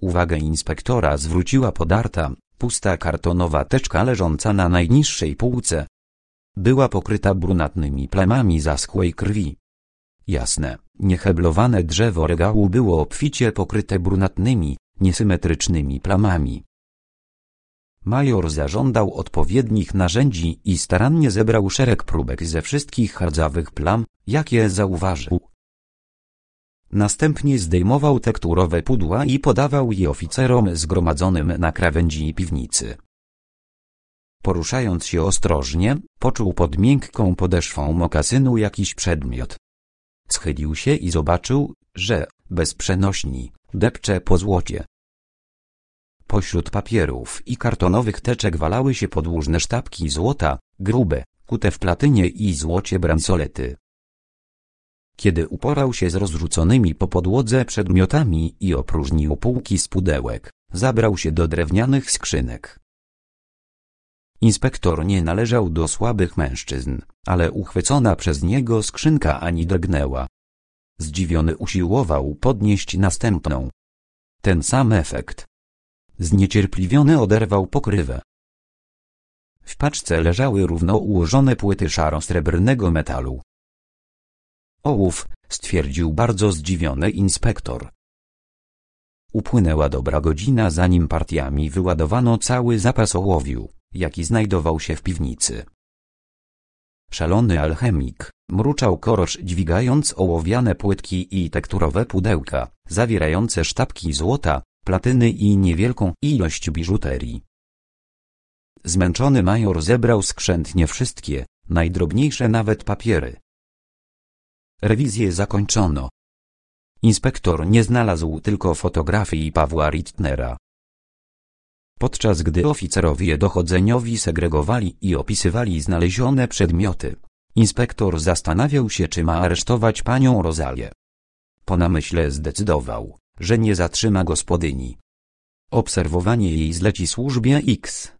Uwagę inspektora zwróciła podarta, pusta kartonowa teczka leżąca na najniższej półce. Była pokryta brunatnymi plamami zaschłej krwi. Jasne, nieheblowane drzewo regału było obficie pokryte brunatnymi, niesymetrycznymi plamami. Major zażądał odpowiednich narzędzi i starannie zebrał szereg próbek ze wszystkich hardzawych plam, jakie zauważył. Następnie zdejmował tekturowe pudła i podawał je oficerom zgromadzonym na krawędzi piwnicy. Poruszając się ostrożnie, poczuł pod miękką podeszwą mokasynu jakiś przedmiot. Schylił się i zobaczył, że, bez przenośni, depcze po złocie. Pośród papierów i kartonowych teczek walały się podłużne sztabki złota, grube, kute w platynie i złocie bransolety. Kiedy uporał się z rozrzuconymi po podłodze przedmiotami i opróżnił półki z pudełek, zabrał się do drewnianych skrzynek. Inspektor nie należał do słabych mężczyzn, ale uchwycona przez niego skrzynka ani drgnęła. Zdziwiony usiłował podnieść następną. Ten sam efekt. Zniecierpliwiony oderwał pokrywę. W paczce leżały równo ułożone płyty szaro-srebrnego metalu. Ołów, stwierdził bardzo zdziwiony inspektor. Upłynęła dobra godzina zanim partiami wyładowano cały zapas ołowiu, jaki znajdował się w piwnicy. Szalony alchemik, mruczał korosz dźwigając ołowiane płytki i tekturowe pudełka, zawierające sztabki złota, platyny i niewielką ilość biżuterii. Zmęczony major zebrał skrzętnie wszystkie, najdrobniejsze nawet papiery, Rewizję zakończono. Inspektor nie znalazł tylko fotografii Pawła Rittnera. Podczas gdy oficerowie dochodzeniowi segregowali i opisywali znalezione przedmioty, inspektor zastanawiał się czy ma aresztować panią Rozalię. Po namyśle zdecydował, że nie zatrzyma gospodyni. Obserwowanie jej zleci służbie X.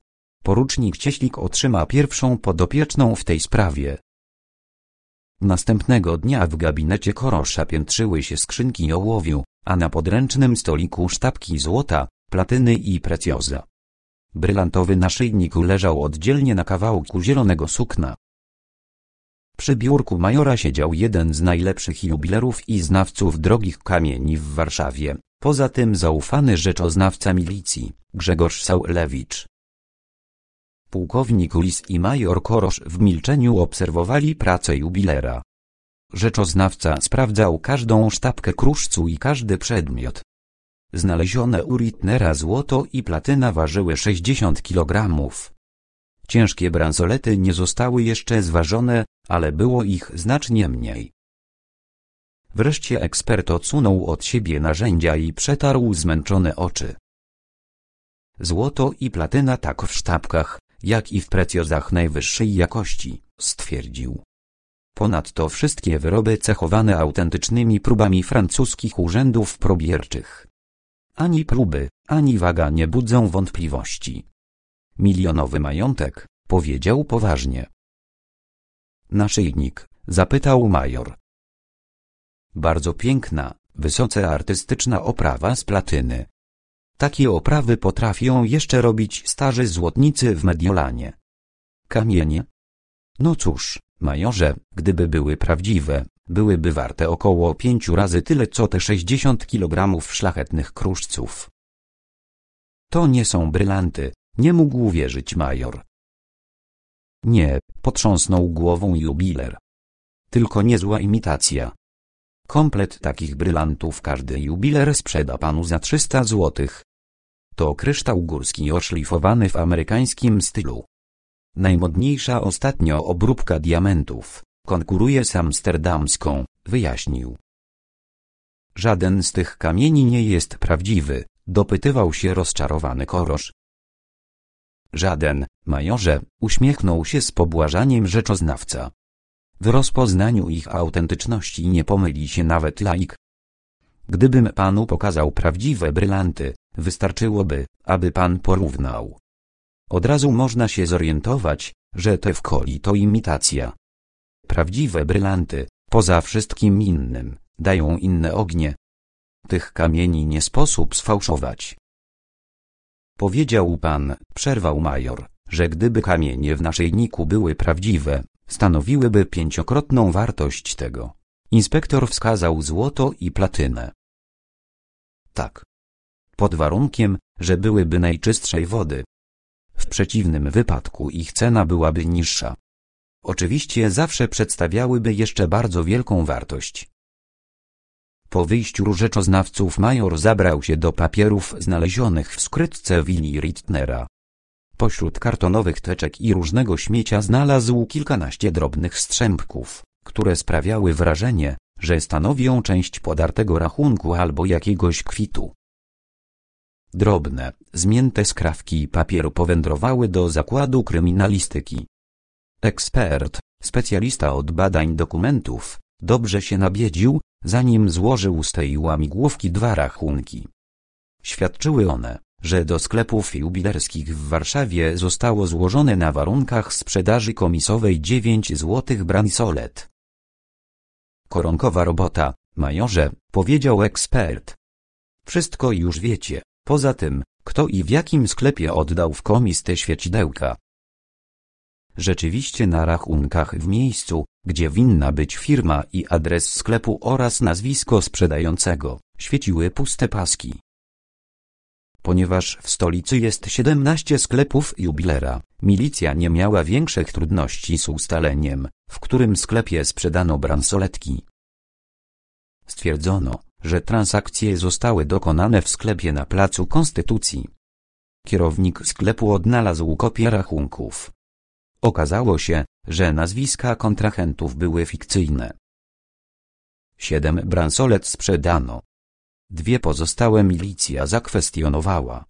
Porucznik Cieślik otrzyma pierwszą podopieczną w tej sprawie. Następnego dnia w gabinecie Korosza piętrzyły się skrzynki ołowiu, a na podręcznym stoliku sztabki złota, platyny i precjoza. Brylantowy naszyjnik leżał oddzielnie na kawałku zielonego sukna. Przy biurku majora siedział jeden z najlepszych jubilerów i znawców drogich kamieni w Warszawie, poza tym zaufany rzeczoznawca milicji, Grzegorz Saulewicz. Pułkownik Ulis i major Korosz w milczeniu obserwowali pracę jubilera. Rzeczoznawca sprawdzał każdą sztabkę kruszcu i każdy przedmiot. Znalezione u Rittnera złoto i platyna ważyły 60 kg. Ciężkie bransolety nie zostały jeszcze zważone, ale było ich znacznie mniej. Wreszcie ekspert odsunął od siebie narzędzia i przetarł zmęczone oczy. Złoto i platyna tak w sztabkach, jak i w precjozach najwyższej jakości, stwierdził. Ponadto wszystkie wyroby cechowane autentycznymi próbami francuskich urzędów probierczych. Ani próby, ani waga nie budzą wątpliwości. Milionowy majątek, powiedział poważnie. Naszyjnik, zapytał major. Bardzo piękna, wysoce artystyczna oprawa z platyny, takie oprawy potrafią jeszcze robić starzy złotnicy w Mediolanie. Kamienie? No cóż, majorze, gdyby były prawdziwe, byłyby warte około pięciu razy tyle co te 60 kg szlachetnych kruszców. To nie są brylanty, nie mógł wierzyć major. Nie, potrząsnął głową jubiler. Tylko niezła imitacja. Komplet takich brylantów każdy jubiler sprzeda panu za 300 złotych. To kryształ górski oszlifowany w amerykańskim stylu. Najmodniejsza ostatnio obróbka diamentów, konkuruje z amsterdamską, wyjaśnił. Żaden z tych kamieni nie jest prawdziwy, dopytywał się rozczarowany korosz. Żaden, majorze, uśmiechnął się z pobłażaniem rzeczoznawca. W rozpoznaniu ich autentyczności nie pomyli się nawet laik. Gdybym panu pokazał prawdziwe brylanty, Wystarczyłoby, aby pan porównał. Od razu można się zorientować, że te w coli to imitacja. Prawdziwe brylanty, poza wszystkim innym, dają inne ognie. Tych kamieni nie sposób sfałszować. Powiedział pan, przerwał major, że gdyby kamienie w naszej niku były prawdziwe, stanowiłyby pięciokrotną wartość tego. Inspektor wskazał złoto i platynę. Tak pod warunkiem, że byłyby najczystszej wody. W przeciwnym wypadku ich cena byłaby niższa. Oczywiście zawsze przedstawiałyby jeszcze bardzo wielką wartość. Po wyjściu rzeczoznawców major zabrał się do papierów znalezionych w skrytce willi Rittnera. Pośród kartonowych teczek i różnego śmiecia znalazł kilkanaście drobnych strzępków, które sprawiały wrażenie, że stanowią część podartego rachunku albo jakiegoś kwitu. Drobne, zmięte skrawki papieru powędrowały do zakładu kryminalistyki. Ekspert, specjalista od badań dokumentów, dobrze się nabiedził, zanim złożył z tej łamigłówki dwa rachunki. Świadczyły one, że do sklepów jubilerskich w Warszawie zostało złożone na warunkach sprzedaży komisowej 9 złotych bransolet. Koronkowa robota, majorze, powiedział ekspert. Wszystko już wiecie. Poza tym, kto i w jakim sklepie oddał w komis te świecidełka? Rzeczywiście na rachunkach w miejscu, gdzie winna być firma i adres sklepu oraz nazwisko sprzedającego, świeciły puste paski. Ponieważ w stolicy jest 17 sklepów jubilera, milicja nie miała większych trudności z ustaleniem, w którym sklepie sprzedano bransoletki. Stwierdzono, że transakcje zostały dokonane w sklepie na Placu Konstytucji. Kierownik sklepu odnalazł kopię rachunków. Okazało się, że nazwiska kontrahentów były fikcyjne. Siedem bransolet sprzedano. Dwie pozostałe milicja zakwestionowała.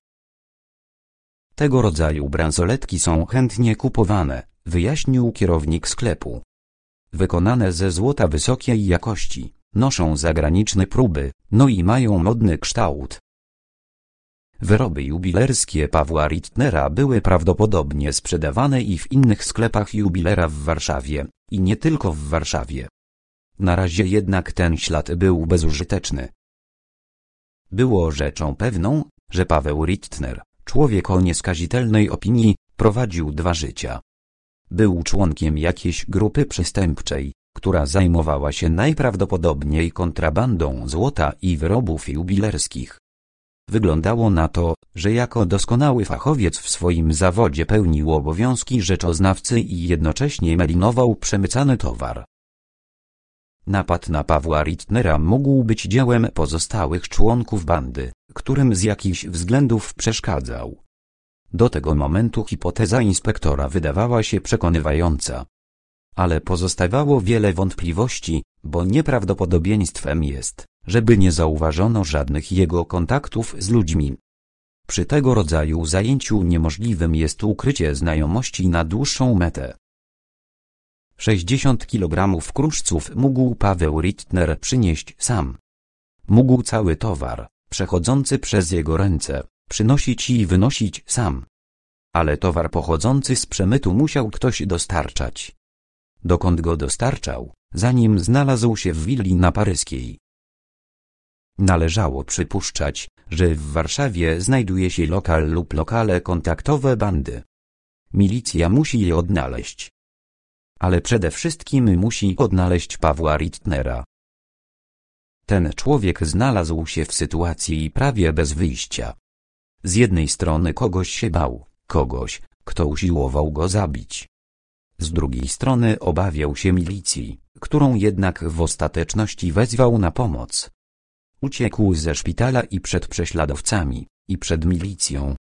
Tego rodzaju bransoletki są chętnie kupowane, wyjaśnił kierownik sklepu. Wykonane ze złota wysokiej jakości noszą zagraniczne próby, no i mają modny kształt. Wyroby jubilerskie Pawła Rittnera były prawdopodobnie sprzedawane i w innych sklepach jubilera w Warszawie, i nie tylko w Warszawie. Na razie jednak ten ślad był bezużyteczny. Było rzeczą pewną, że Paweł Rittner, człowiek o nieskazitelnej opinii, prowadził dwa życia. Był członkiem jakiejś grupy przestępczej, która zajmowała się najprawdopodobniej kontrabandą złota i wyrobów jubilerskich. Wyglądało na to, że jako doskonały fachowiec w swoim zawodzie pełnił obowiązki rzeczoznawcy i jednocześnie melinował przemycany towar. Napad na Pawła Rittnera mógł być dziełem pozostałych członków bandy, którym z jakichś względów przeszkadzał. Do tego momentu hipoteza inspektora wydawała się przekonywająca ale pozostawało wiele wątpliwości, bo nieprawdopodobieństwem jest, żeby nie zauważono żadnych jego kontaktów z ludźmi. Przy tego rodzaju zajęciu niemożliwym jest ukrycie znajomości na dłuższą metę. 60 kg kruszców mógł Paweł Rittner przynieść sam. Mógł cały towar, przechodzący przez jego ręce, przynosić i wynosić sam. Ale towar pochodzący z przemytu musiał ktoś dostarczać dokąd go dostarczał, zanim znalazł się w willi na paryskiej. Należało przypuszczać, że w Warszawie znajduje się lokal lub lokale kontaktowe bandy. Milicja musi je odnaleźć. Ale przede wszystkim musi odnaleźć Pawła Rittnera. Ten człowiek znalazł się w sytuacji prawie bez wyjścia. Z jednej strony kogoś się bał, kogoś, kto usiłował go zabić. Z drugiej strony obawiał się milicji, którą jednak w ostateczności wezwał na pomoc. Uciekł ze szpitala i przed prześladowcami, i przed milicją.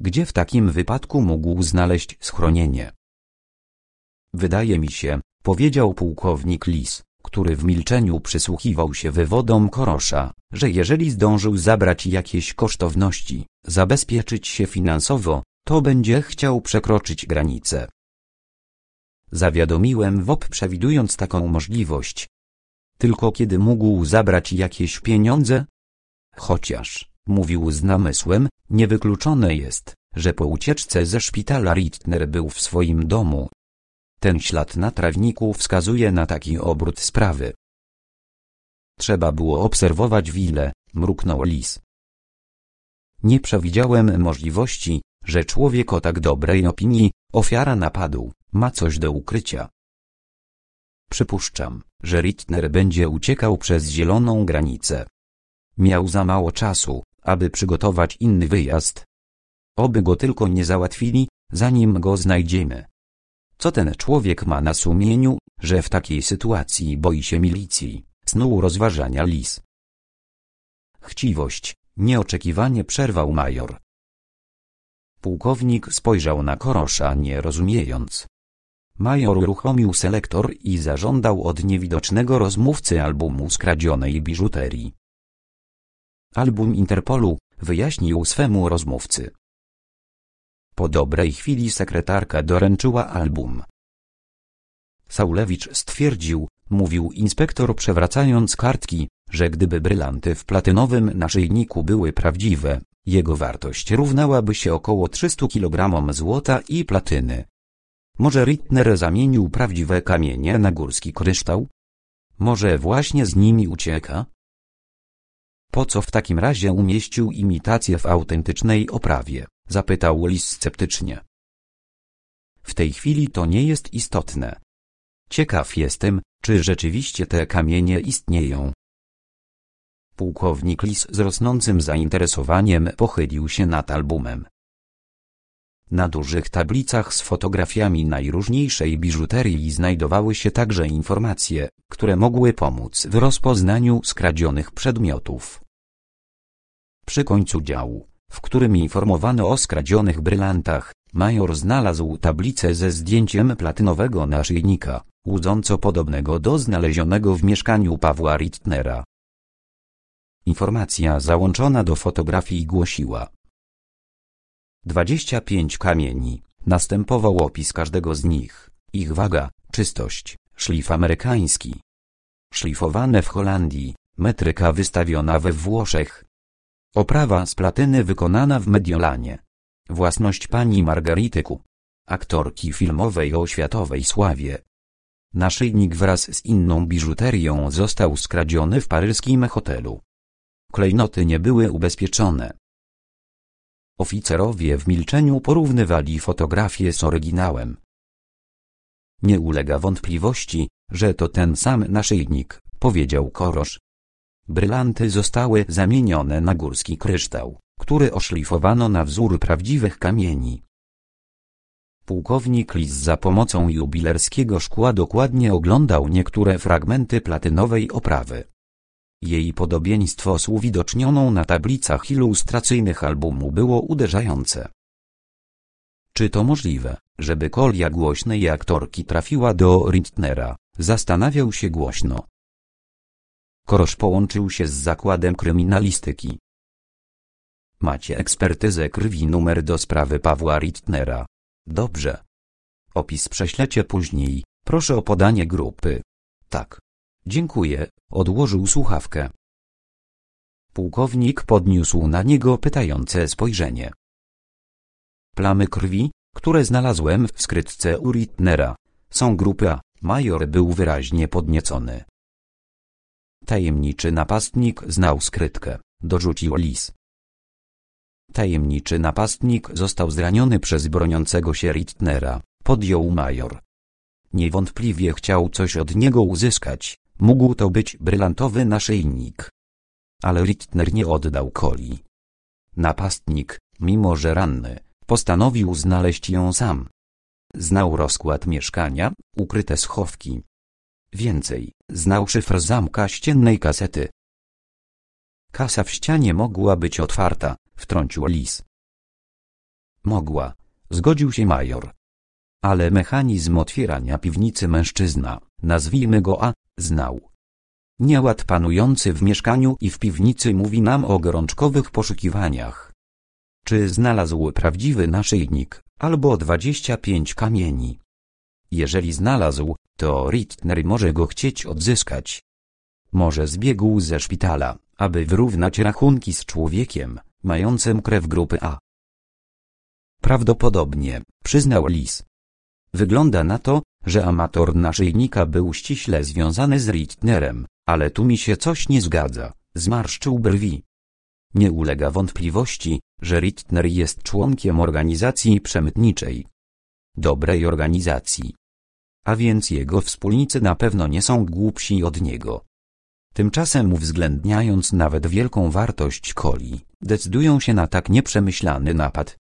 Gdzie w takim wypadku mógł znaleźć schronienie? Wydaje mi się, powiedział pułkownik Lis, który w milczeniu przysłuchiwał się wywodom Korosza, że jeżeli zdążył zabrać jakieś kosztowności, zabezpieczyć się finansowo, to będzie chciał przekroczyć granicę, Zawiadomiłem WOP przewidując taką możliwość. Tylko kiedy mógł zabrać jakieś pieniądze? Chociaż, mówił z namysłem, niewykluczone jest, że po ucieczce ze szpitala Rittner był w swoim domu. Ten ślad na trawniku wskazuje na taki obrót sprawy. Trzeba było obserwować wile, mruknął lis. Nie przewidziałem możliwości, że człowiek o tak dobrej opinii, Ofiara napadu ma coś do ukrycia. Przypuszczam, że Rittner będzie uciekał przez zieloną granicę. Miał za mało czasu, aby przygotować inny wyjazd. Oby go tylko nie załatwili, zanim go znajdziemy. Co ten człowiek ma na sumieniu, że w takiej sytuacji boi się milicji, snuł rozważania lis. Chciwość, nieoczekiwanie przerwał major. Pułkownik spojrzał na Korosza nie rozumiejąc. Major uruchomił selektor i zażądał od niewidocznego rozmówcy albumu skradzionej biżuterii. Album Interpolu, wyjaśnił swemu rozmówcy. Po dobrej chwili sekretarka doręczyła album. Saulewicz stwierdził, mówił inspektor przewracając kartki, że gdyby brylanty w platynowym naszyjniku były prawdziwe, jego wartość równałaby się około 300 kg złota i platyny. Może Rittner zamienił prawdziwe kamienie na górski kryształ? Może właśnie z nimi ucieka? Po co w takim razie umieścił imitację w autentycznej oprawie? Zapytał Lis sceptycznie. W tej chwili to nie jest istotne. Ciekaw jestem, czy rzeczywiście te kamienie istnieją. Pułkownik Lis z rosnącym zainteresowaniem pochylił się nad albumem. Na dużych tablicach z fotografiami najróżniejszej biżuterii znajdowały się także informacje, które mogły pomóc w rozpoznaniu skradzionych przedmiotów. Przy końcu działu, w którym informowano o skradzionych brylantach, major znalazł tablicę ze zdjęciem platynowego naszyjnika, łudząco podobnego do znalezionego w mieszkaniu Pawła Rittnera. Informacja załączona do fotografii głosiła 25 kamieni. Następował opis każdego z nich, ich waga, czystość, szlif amerykański. Szlifowane w Holandii, metryka wystawiona we Włoszech. Oprawa z platyny wykonana w Mediolanie. Własność pani Margarityku, Aktorki filmowej o światowej sławie. Naszyjnik wraz z inną biżuterią został skradziony w paryskim hotelu. Klejnoty nie były ubezpieczone. Oficerowie w milczeniu porównywali fotografię z oryginałem. Nie ulega wątpliwości, że to ten sam naszyjnik, powiedział Korosz. Brylanty zostały zamienione na górski kryształ, który oszlifowano na wzór prawdziwych kamieni. Pułkownik Lis za pomocą jubilerskiego szkła dokładnie oglądał niektóre fragmenty platynowej oprawy, jej podobieństwo z uwidocznioną na tablicach ilustracyjnych albumu było uderzające. Czy to możliwe, żeby kolia głośnej aktorki trafiła do Rintnera, zastanawiał się głośno. Korosz połączył się z zakładem kryminalistyki. Macie ekspertyzę krwi numer do sprawy Pawła Rittnera. Dobrze. Opis prześlecie później, proszę o podanie grupy. Tak. Dziękuję, odłożył słuchawkę. Pułkownik podniósł na niego pytające spojrzenie. Plamy krwi, które znalazłem w skrytce u Rittnera, są grupy A. Major był wyraźnie podniecony. Tajemniczy napastnik znał skrytkę, dorzucił Lis. Tajemniczy napastnik został zraniony przez broniącego się Rittnera, podjął major. Niewątpliwie chciał coś od niego uzyskać, Mógł to być brylantowy naszyjnik. Ale Richtner nie oddał koli. Napastnik, mimo że ranny, postanowił znaleźć ją sam. Znał rozkład mieszkania, ukryte schowki. Więcej, znał szyfr zamka ściennej kasety. Kasa w ścianie mogła być otwarta, wtrącił lis. Mogła, zgodził się major. Ale mechanizm otwierania piwnicy mężczyzna, nazwijmy go A, znał. Nieład panujący w mieszkaniu i w piwnicy mówi nam o gorączkowych poszukiwaniach. Czy znalazł prawdziwy naszyjnik, albo 25 kamieni? Jeżeli znalazł, to Rittner może go chcieć odzyskać. Może zbiegł ze szpitala, aby wyrównać rachunki z człowiekiem, mającym krew grupy A. Prawdopodobnie, przyznał Lis. Wygląda na to, że amator naszyjnika był ściśle związany z Richtnerem, ale tu mi się coś nie zgadza, zmarszczył brwi. Nie ulega wątpliwości, że Richtner jest członkiem organizacji przemytniczej. Dobrej organizacji. A więc jego wspólnicy na pewno nie są głupsi od niego. Tymczasem uwzględniając nawet wielką wartość coli, decydują się na tak nieprzemyślany napad.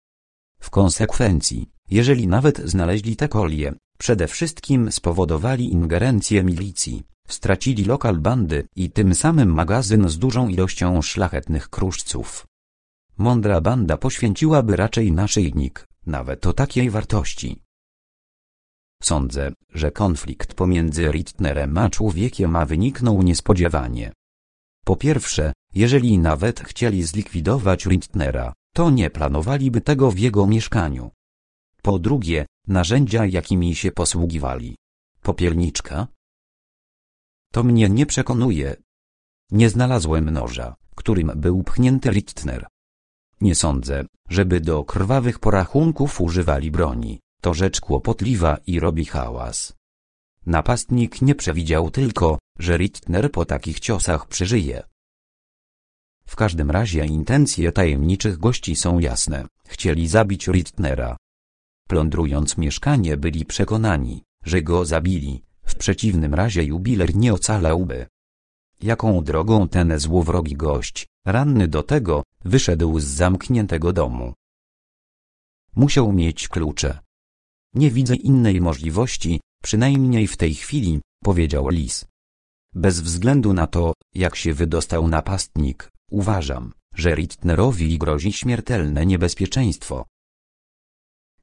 W konsekwencji, jeżeli nawet znaleźli te kolie, Przede wszystkim spowodowali ingerencję milicji, stracili lokal bandy i tym samym magazyn z dużą ilością szlachetnych kruszców. Mądra banda poświęciłaby raczej naszyjnik, nawet o takiej wartości. Sądzę, że konflikt pomiędzy Rittnerem a człowiekiem ma wyniknął niespodziewanie. Po pierwsze, jeżeli nawet chcieli zlikwidować Rittnera, to nie planowaliby tego w jego mieszkaniu. Po drugie, narzędzia jakimi się posługiwali. Popielniczka? To mnie nie przekonuje. Nie znalazłem noża, którym był pchnięty Richtner. Nie sądzę, żeby do krwawych porachunków używali broni, to rzecz kłopotliwa i robi hałas. Napastnik nie przewidział tylko, że Richtner po takich ciosach przeżyje. W każdym razie intencje tajemniczych gości są jasne. Chcieli zabić Richtnera, Plądrując mieszkanie byli przekonani, że go zabili, w przeciwnym razie jubiler nie ocalałby. Jaką drogą ten złowrogi gość, ranny do tego, wyszedł z zamkniętego domu? Musiał mieć klucze. Nie widzę innej możliwości, przynajmniej w tej chwili, powiedział lis. Bez względu na to, jak się wydostał napastnik, uważam, że Rittnerowi grozi śmiertelne niebezpieczeństwo.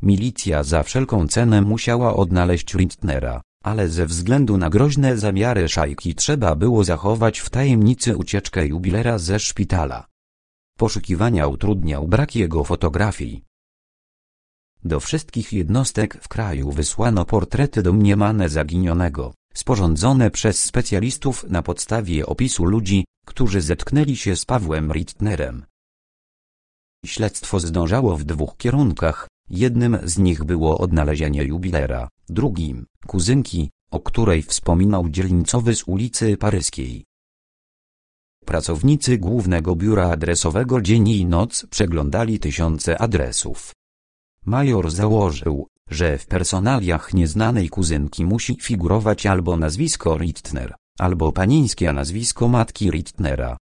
Milicja za wszelką cenę musiała odnaleźć Rintnera, ale ze względu na groźne zamiary szajki trzeba było zachować w tajemnicy ucieczkę jubilera ze szpitala. Poszukiwania utrudniał brak jego fotografii. Do wszystkich jednostek w kraju wysłano portrety domniemane zaginionego, sporządzone przez specjalistów na podstawie opisu ludzi, którzy zetknęli się z Pawłem Rittnerem. Śledztwo zdążało w dwóch kierunkach, Jednym z nich było odnalezienie jubilera, drugim – kuzynki, o której wspominał dzielnicowy z ulicy Paryskiej. Pracownicy głównego biura adresowego dzień i noc przeglądali tysiące adresów. Major założył, że w personaliach nieznanej kuzynki musi figurować albo nazwisko Rittner, albo panińskie nazwisko matki Rittnera.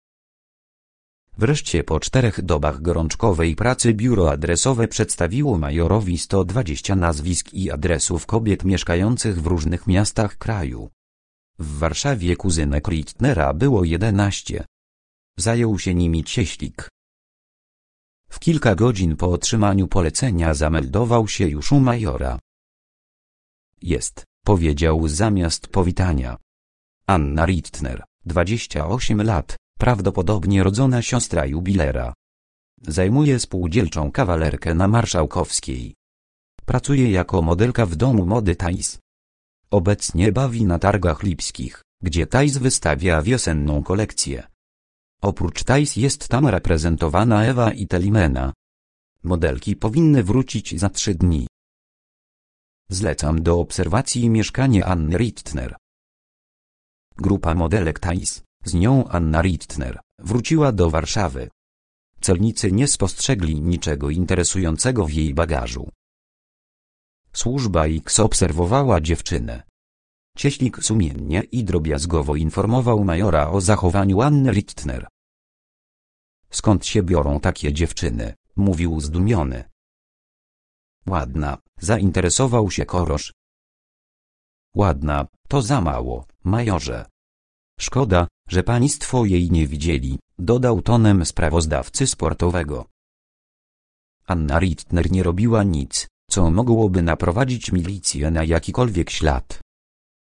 Wreszcie po czterech dobach gorączkowej pracy biuro adresowe przedstawiło majorowi 120 nazwisk i adresów kobiet mieszkających w różnych miastach kraju. W Warszawie kuzynek Richtnera było 11. Zajął się nimi cieślik. W kilka godzin po otrzymaniu polecenia zameldował się już u majora. Jest, powiedział zamiast powitania. Anna Richtner, 28 lat, prawdopodobnie rodzona siostra jubilera. Zajmuje spółdzielczą kawalerkę na Marszałkowskiej. Pracuje jako modelka w domu mody Thais. Obecnie bawi na targach lipskich, gdzie Thais wystawia wiosenną kolekcję. Oprócz Thais jest tam reprezentowana Ewa i Telimena. Modelki powinny wrócić za trzy dni. Zlecam do obserwacji mieszkanie Anny Rittner. Grupa modelek Thais z nią Anna Rittner wróciła do Warszawy. Celnicy nie spostrzegli niczego interesującego w jej bagażu. Służba X obserwowała dziewczynę. Cieślik sumiennie i drobiazgowo informował majora o zachowaniu Anny Rittner. Skąd się biorą takie dziewczyny? mówił zdumiony. Ładna, zainteresował się Korosz. Ładna, to za mało, majorze. Szkoda, że państwo jej nie widzieli, dodał tonem sprawozdawcy sportowego. Anna Rittner nie robiła nic, co mogłoby naprowadzić milicję na jakikolwiek ślad.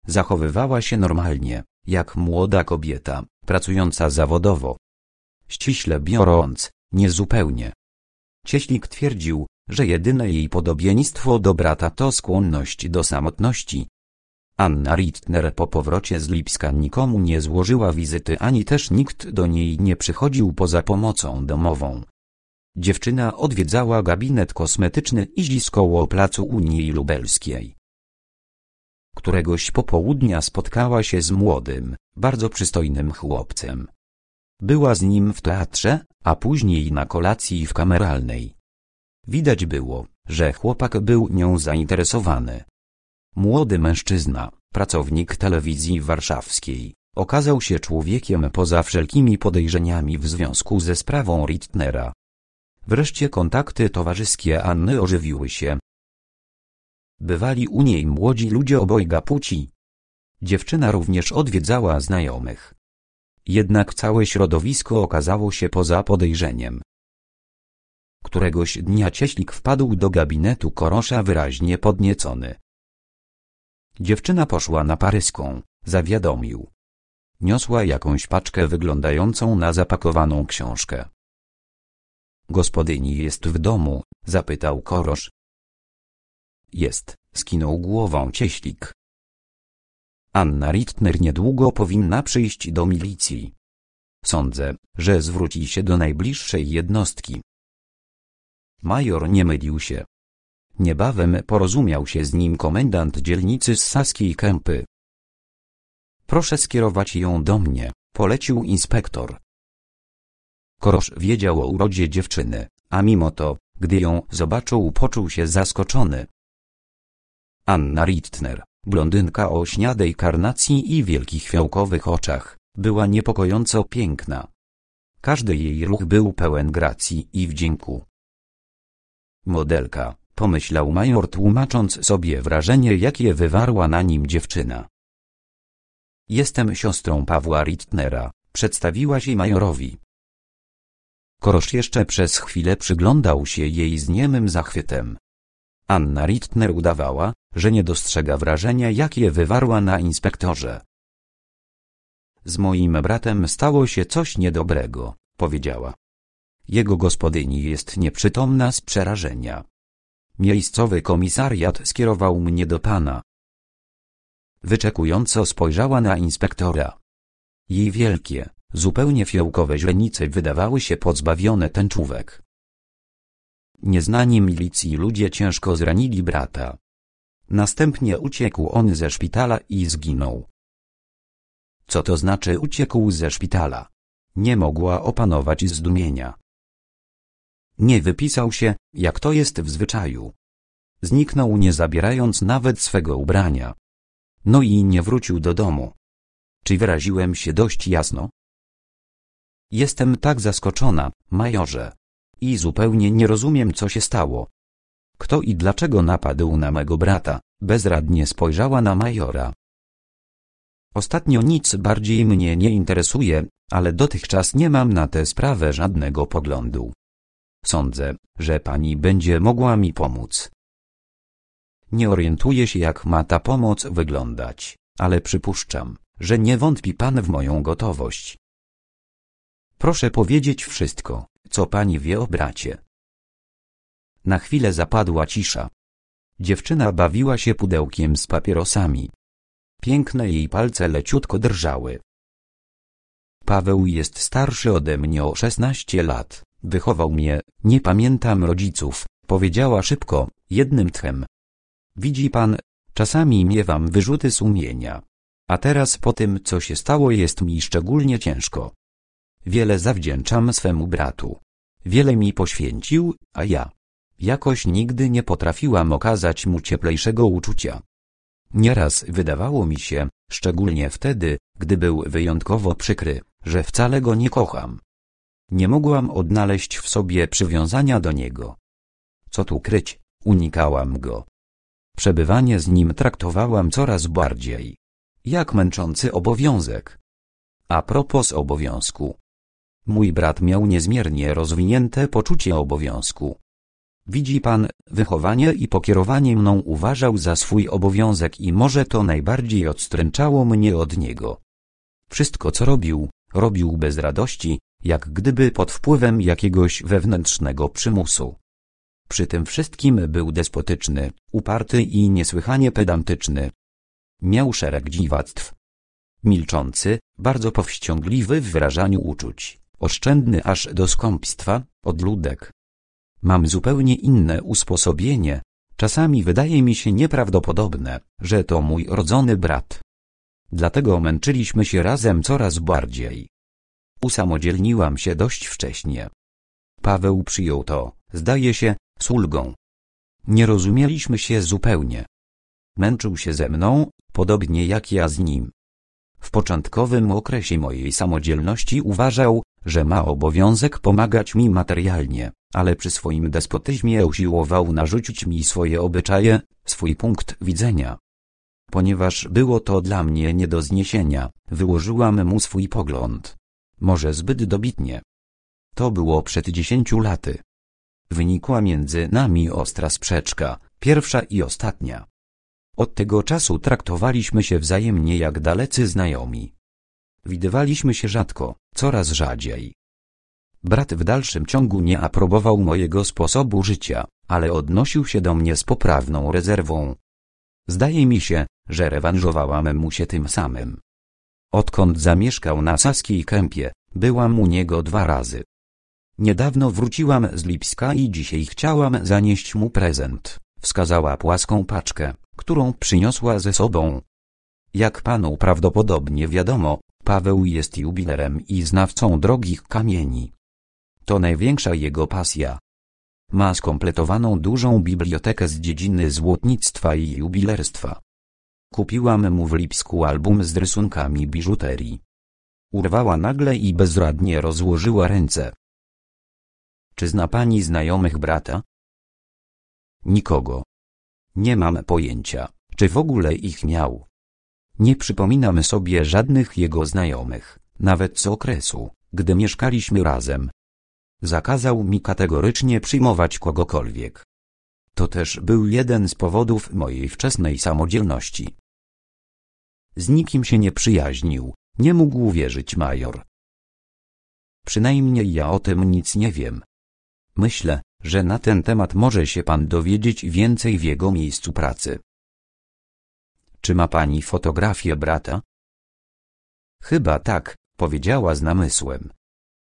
Zachowywała się normalnie, jak młoda kobieta, pracująca zawodowo. Ściśle biorąc, niezupełnie. Cieślik twierdził, że jedyne jej podobieństwo do brata to skłonność do samotności. Anna Rittner po powrocie z Lipska nikomu nie złożyła wizyty ani też nikt do niej nie przychodził poza pomocą domową. Dziewczyna odwiedzała gabinet kosmetyczny i koło placu Unii Lubelskiej. Któregoś popołudnia spotkała się z młodym, bardzo przystojnym chłopcem. Była z nim w teatrze, a później na kolacji w kameralnej. Widać było, że chłopak był nią zainteresowany. Młody mężczyzna, pracownik telewizji warszawskiej, okazał się człowiekiem poza wszelkimi podejrzeniami w związku ze sprawą Rittnera. Wreszcie kontakty towarzyskie Anny ożywiły się. Bywali u niej młodzi ludzie obojga płci. Dziewczyna również odwiedzała znajomych. Jednak całe środowisko okazało się poza podejrzeniem. Któregoś dnia cieślik wpadł do gabinetu Korosza wyraźnie podniecony. Dziewczyna poszła na paryską, zawiadomił. Niosła jakąś paczkę wyglądającą na zapakowaną książkę. Gospodyni jest w domu, zapytał Korosz. Jest, skinął głową cieślik. Anna Rittner niedługo powinna przyjść do milicji. Sądzę, że zwróci się do najbliższej jednostki. Major nie mylił się. Niebawem porozumiał się z nim komendant dzielnicy z Saskiej Kępy. Proszę skierować ją do mnie, polecił inspektor. Korosz wiedział o urodzie dziewczyny, a mimo to, gdy ją zobaczył poczuł się zaskoczony. Anna Rittner, blondynka o śniadej karnacji i wielkich fiałkowych oczach, była niepokojąco piękna. Każdy jej ruch był pełen gracji i wdzięku. Modelka, pomyślał major tłumacząc sobie wrażenie jakie wywarła na nim dziewczyna. Jestem siostrą Pawła Rittnera, przedstawiła się majorowi. Korosz jeszcze przez chwilę przyglądał się jej z niemym zachwytem. Anna Rittner udawała, że nie dostrzega wrażenia jakie wywarła na inspektorze. Z moim bratem stało się coś niedobrego, powiedziała. Jego gospodyni jest nieprzytomna z przerażenia. Miejscowy komisariat skierował mnie do pana. Wyczekująco spojrzała na inspektora. Jej wielkie, zupełnie fiołkowe źrenice wydawały się pozbawione tęczówek. Nieznani milicji ludzie ciężko zranili brata. Następnie uciekł on ze szpitala i zginął. Co to znaczy uciekł ze szpitala? Nie mogła opanować zdumienia. Nie wypisał się, jak to jest w zwyczaju. Zniknął nie zabierając nawet swego ubrania. No i nie wrócił do domu. Czy wyraziłem się dość jasno? Jestem tak zaskoczona, majorze. I zupełnie nie rozumiem, co się stało. Kto i dlaczego napadł na mego brata? Bezradnie spojrzała na majora. Ostatnio nic bardziej mnie nie interesuje, ale dotychczas nie mam na tę sprawę żadnego poglądu. Sądzę, że pani będzie mogła mi pomóc. Nie orientuję się jak ma ta pomoc wyglądać, ale przypuszczam, że nie wątpi pan w moją gotowość. Proszę powiedzieć wszystko, co pani wie o bracie. Na chwilę zapadła cisza. Dziewczyna bawiła się pudełkiem z papierosami. Piękne jej palce leciutko drżały. Paweł jest starszy ode mnie o szesnaście lat. Wychował mnie, nie pamiętam rodziców, powiedziała szybko, jednym tchem. Widzi pan, czasami miewam wyrzuty sumienia. A teraz po tym, co się stało, jest mi szczególnie ciężko. Wiele zawdzięczam swemu bratu. Wiele mi poświęcił, a ja jakoś nigdy nie potrafiłam okazać mu cieplejszego uczucia. Nieraz wydawało mi się, szczególnie wtedy, gdy był wyjątkowo przykry, że wcale go nie kocham. Nie mogłam odnaleźć w sobie przywiązania do niego. Co tu kryć, unikałam go. Przebywanie z nim traktowałam coraz bardziej. Jak męczący obowiązek. A propos obowiązku. Mój brat miał niezmiernie rozwinięte poczucie obowiązku. Widzi pan, wychowanie i pokierowanie mną uważał za swój obowiązek i może to najbardziej odstręczało mnie od niego. Wszystko co robił, robił bez radości, jak gdyby pod wpływem jakiegoś wewnętrznego przymusu. Przy tym wszystkim był despotyczny, uparty i niesłychanie pedantyczny. Miał szereg dziwactw. Milczący, bardzo powściągliwy w wyrażaniu uczuć, oszczędny aż do skąpstwa, odludek. Mam zupełnie inne usposobienie, czasami wydaje mi się nieprawdopodobne, że to mój rodzony brat. Dlatego męczyliśmy się razem coraz bardziej. Usamodzielniłam się dość wcześnie. Paweł przyjął to, zdaje się, z ulgą. Nie rozumieliśmy się zupełnie. Męczył się ze mną, podobnie jak ja z nim. W początkowym okresie mojej samodzielności uważał, że ma obowiązek pomagać mi materialnie, ale przy swoim despotyzmie usiłował narzucić mi swoje obyczaje, swój punkt widzenia. Ponieważ było to dla mnie nie do zniesienia, wyłożyłam mu swój pogląd. Może zbyt dobitnie. To było przed dziesięciu laty. Wynikła między nami ostra sprzeczka, pierwsza i ostatnia. Od tego czasu traktowaliśmy się wzajemnie jak dalecy znajomi. Widywaliśmy się rzadko, coraz rzadziej. Brat w dalszym ciągu nie aprobował mojego sposobu życia, ale odnosił się do mnie z poprawną rezerwą. Zdaje mi się, że rewanżowałam mu się tym samym. Odkąd zamieszkał na Saskiej Kępie, byłam u niego dwa razy. Niedawno wróciłam z Lipska i dzisiaj chciałam zanieść mu prezent, wskazała płaską paczkę, którą przyniosła ze sobą. Jak panu prawdopodobnie wiadomo, Paweł jest jubilerem i znawcą drogich kamieni. To największa jego pasja. Ma skompletowaną dużą bibliotekę z dziedziny złotnictwa i jubilerstwa. Kupiłam mu w Lipsku album z rysunkami biżuterii. Urwała nagle i bezradnie rozłożyła ręce. Czy zna pani znajomych brata? Nikogo. Nie mam pojęcia, czy w ogóle ich miał. Nie przypominam sobie żadnych jego znajomych, nawet z okresu, gdy mieszkaliśmy razem. Zakazał mi kategorycznie przyjmować kogokolwiek. To też był jeden z powodów mojej wczesnej samodzielności. Z nikim się nie przyjaźnił, nie mógł wierzyć major. Przynajmniej ja o tym nic nie wiem. Myślę, że na ten temat może się pan dowiedzieć więcej w jego miejscu pracy. Czy ma pani fotografię brata? Chyba tak, powiedziała z namysłem.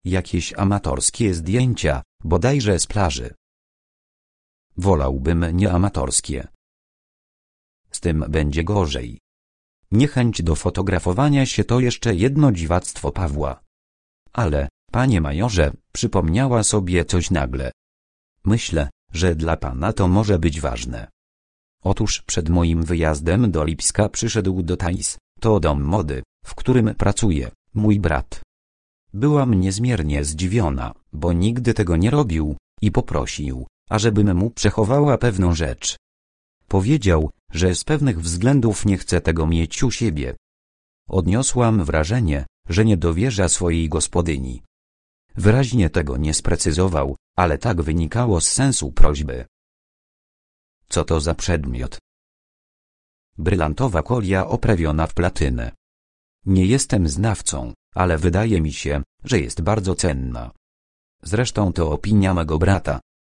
Jakieś amatorskie zdjęcia, bodajże z plaży. Wolałbym nie amatorskie. Z tym będzie gorzej. Niechęć do fotografowania się to jeszcze jedno dziwactwo Pawła. Ale, panie majorze, przypomniała sobie coś nagle. Myślę, że dla pana to może być ważne. Otóż przed moim wyjazdem do Lipska przyszedł do Tais, to dom mody, w którym pracuje, mój brat. Byłam niezmiernie zdziwiona, bo nigdy tego nie robił, i poprosił, ażebym mu przechowała pewną rzecz, Powiedział, że z pewnych względów nie chce tego mieć u siebie. Odniosłam wrażenie, że nie dowierza swojej gospodyni. Wyraźnie tego nie sprecyzował, ale tak wynikało z sensu prośby. Co to za przedmiot? Brylantowa kolia oprawiona w platynę. Nie jestem znawcą, ale wydaje mi się, że jest bardzo cenna. Zresztą to opinia mego brata,